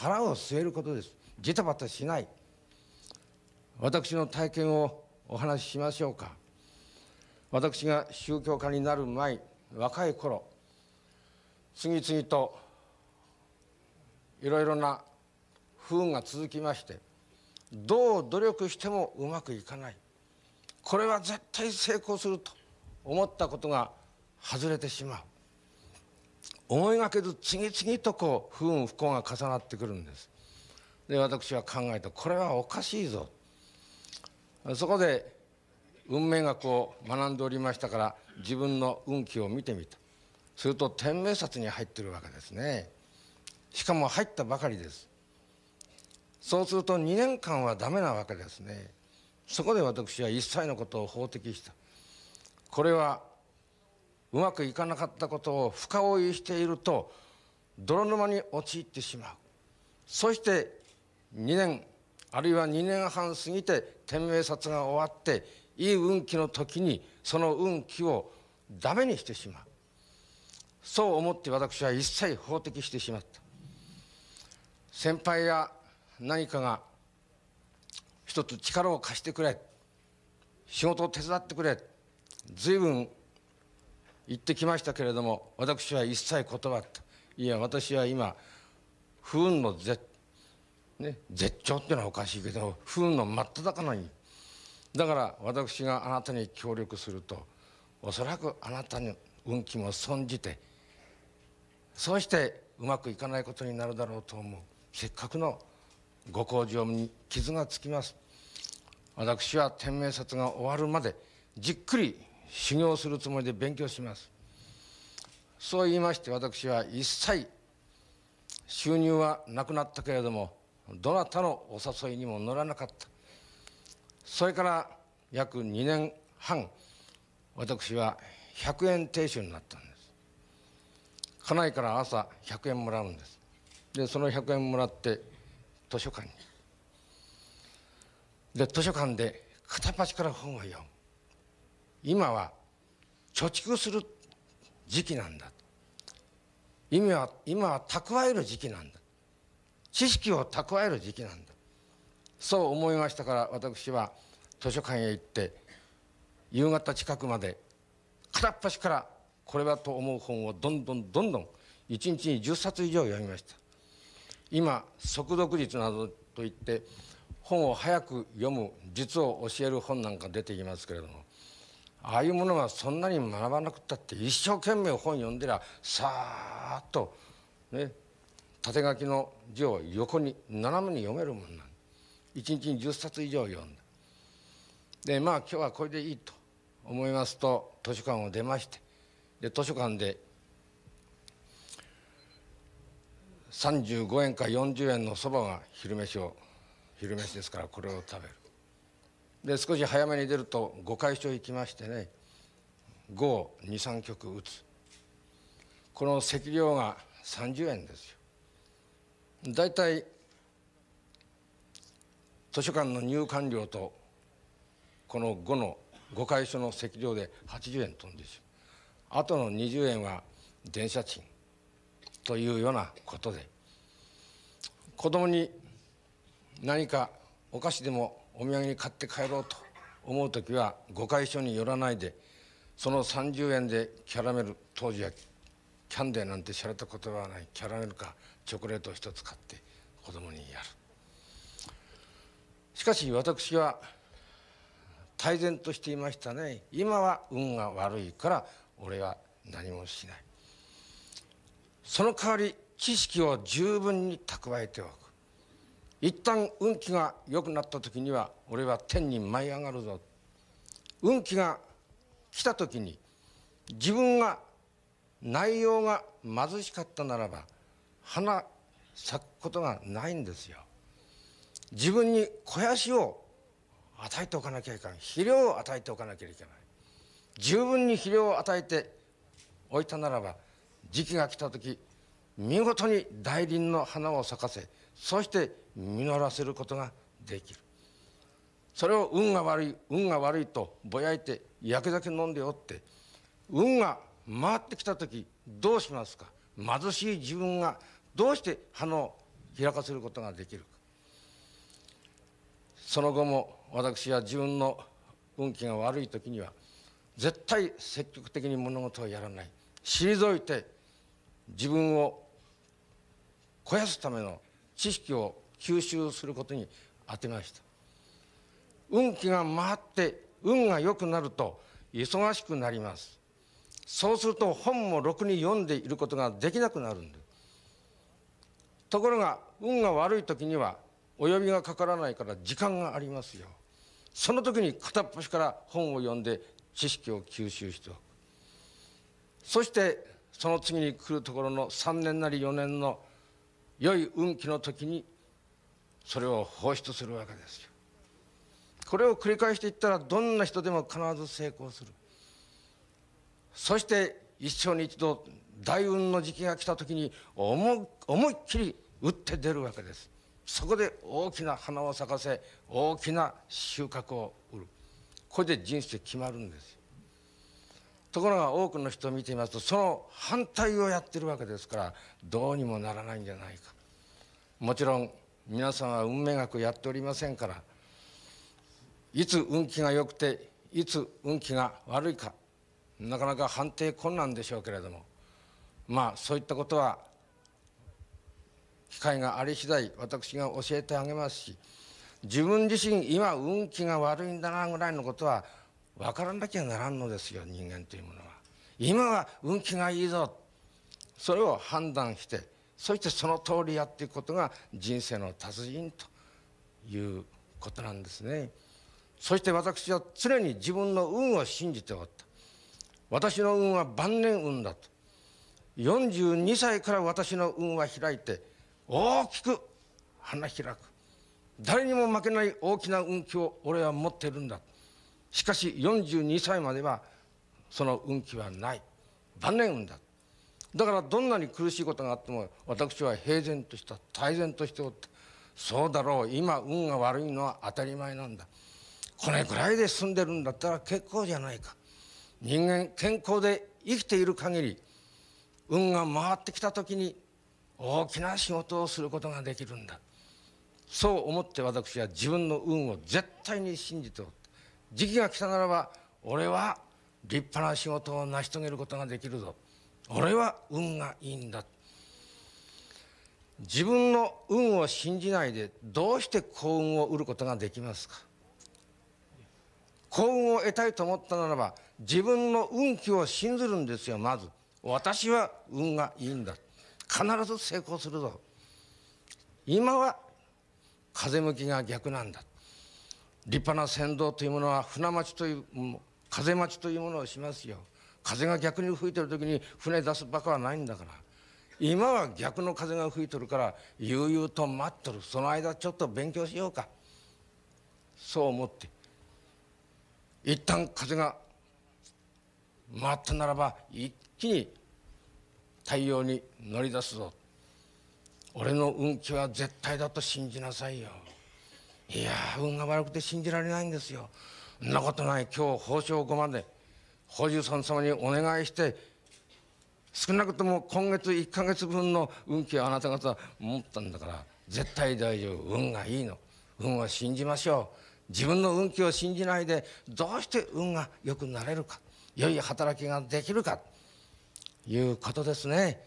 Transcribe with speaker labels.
Speaker 1: 腹を据えることですジタバタしない私の体験をお話ししましょうか私が宗教家になる前若い頃次々といろいろな不運が続きましてどう努力してもうまくいかないこれは絶対成功すると思ったことが外れてしまう思いがけず次々とこう不運不幸が重なってくるんですで私は考えたこれはおかしいぞそこで運命学を学んでおりましたから自分の運気を見てみたすると天命札に入ってるわけですねしかも入ったばかりですそうすると2年間はダメなわけですねそこで私は一切のことを法的したこれはうまくいかなかったことを深追いしていると泥沼に陥ってしまうそして2年あるいは2年半過ぎて天命札が終わっていい運気の時にその運気をダメにしてしまうそう思って私は一切法的してしまった先輩や何かが一つ力を貸してくれ仕事を手伝ってくれ随分行ってきましたけれども私は一切断ったいや私は今不運の絶,、ね、絶頂っていうのはおかしいけど不運の真っ只中にだから私があなたに協力するとおそらくあなたの運気も損じてそうしてうまくいかないことになるだろうと思うせっかくのご工場に傷がつきます私は天命札が終わるまでじっくり修行するつもりで勉強しますそう言いまして私は一切収入はなくなったけれどもどなたのお誘いにも乗らなかったそれから約2年半私は100円亭主になったんです家内から朝100円もらうんですでその100円もらって図書館にで図書館で片っ端から本を読む今は貯蓄する時期なんだ今は今は蓄える時期なんだ知識を蓄える時期なんだそう思いましたから私は図書館へ行って夕方近くまで片っ端からこれはと思う本をどんどんどんどん一日に10冊以上読みました今速読術などといって本を早く読む術を教える本なんか出ていますけれどもああいうものはそんなに学ばなくったって一生懸命本読んでりゃさーっとね縦書きの字を横に斜めに読めるもんなん一日に10冊以上読んだでまあ今日はこれでいいと思いますと図書館を出ましてで図書館で35円か40円のそばが昼飯を昼飯ですからこれを食べるで少し早めに出ると5回所行きましてね523曲打つこの席料が30円ですよ大体図書館の入館料とこの5の5回所の席料で80円飛んでしまうあとの20円は電車賃というようなことで子供に何かお菓子でもお土産に買って帰ろうと思う時は誤解書に寄らないでその30円でキャラメル当時はキャンデーなんてしゃれた言葉はないキャラメルかチョコレートを一つ買って子供にやるしかし私は泰然としていましたね今は運が悪いから俺は何もしないその代わり知識を十分に蓄えておく一旦運気が良くなった時には俺は天に舞い上がるぞ運気が来た時に自分が内容が貧しかったならば花咲くことがないんですよ。自分に肥やしを与えておかなきゃいけない肥料を与えておかなきゃいけない十分に肥料を与えておいたならば時期が来た時見事に大輪の花を咲かせそして実らせることができるそれを運が悪い運が悪いとぼやいて焼け酒飲んでおって運が回ってきた時どうしますか貧しい自分がどうして花を開かせることができるかその後も私は自分の運気が悪い時には絶対積極的に物事をやらない退いて自分を肥やすための知識を吸収することに当てました運気が回って運が良くなると忙しくなりますそうすると本もろくに読んでいることができなくなるんですところが運が悪い時にはお呼びがかからないから時間がありますよその時に片っ端から本を読んで知識を吸収しておくそしてその次に来るところの3年なり4年の良い運気の時にそれを放出するわけですよこれを繰り返していったらどんな人でも必ず成功するそして一生に一度大運の時期が来た時に思思いっきり打って出るわけですそこで大きな花を咲かせ大きな収穫を売るこれで人生決まるんですよところが多くの人を見ていますとその反対をやってるわけですからどうにもならないんじゃないかもちろん皆さんは運命学やっておりませんからいつ運気が良くていつ運気が悪いかなかなか判定困難でしょうけれどもまあそういったことは機会があり次第私が教えてあげますし自分自身今運気が悪いんだなぐらいのことは分からなきゃならんのですよ人間というものは。今は運気がいいぞそれを判断してそしてその通りやっていくことが人生の達人ということなんですね。そして私は常に自分の運を信じておった。私の運は晩年運だと。42歳から私の運は開いて大きく花開く。誰にも負けない大きな運気を俺は持ってるんだ。しかし42歳まではその運気はない晩年運だだからどんなに苦しいことがあっても私は平然とした泰然としておってそうだろう今運が悪いのは当たり前なんだこれぐらいで済んでるんだったら結構じゃないか人間健康で生きている限り運が回ってきた時に大きな仕事をすることができるんだそう思って私は自分の運を絶対に信じておった時期が来たならば俺は立派な仕事を成し遂げることができるぞ俺は運がいいんだ自分の運を信じないでどうして幸運を得ることができますか幸運を得たいと思ったならば自分の運気を信ずるんですよまず私は運がいいんだ必ず成功するぞ今は風向きが逆なんだ立派な船頭というものは船町という風町というものをしますよ風が逆に吹いてる時に船出すバカはないんだから今は逆の風が吹いてるから悠々と待っとるその間ちょっと勉強しようかそう思って一旦風が回ったならば一気に太陽に乗り出すぞ俺の運気は絶対だと信じなさいよいや運が悪くて信じられないんですよそんなことない今日報奨5万で宝珠さん様にお願いして少なくとも今月1か月分の運気をあなた方持ったんだから絶対大丈夫運がいいの運を信じましょう自分の運気を信じないでどうして運が良くなれるか良い働きができるかということですね。